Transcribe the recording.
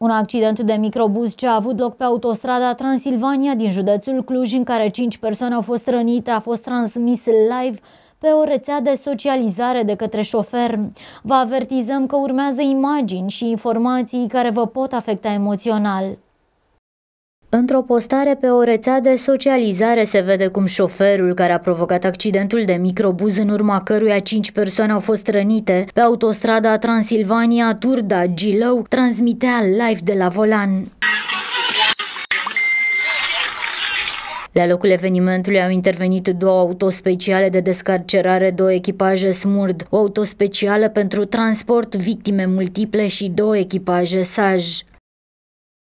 Un accident de microbuz ce a avut loc pe autostrada Transilvania din județul Cluj, în care cinci persoane au fost rănite, a fost transmis live pe o rețea de socializare de către șofer. Vă avertizăm că urmează imagini și informații care vă pot afecta emoțional. Într-o postare pe o rețea de socializare se vede cum șoferul care a provocat accidentul de microbuz în urma căruia cinci persoane au fost rănite pe autostrada Transilvania-Turda-Gilău transmitea live de la volan. La locul evenimentului au intervenit două autospeciale de descarcerare, două echipaje SMURD, o autospecială pentru transport, victime multiple și două echipaje SAJ.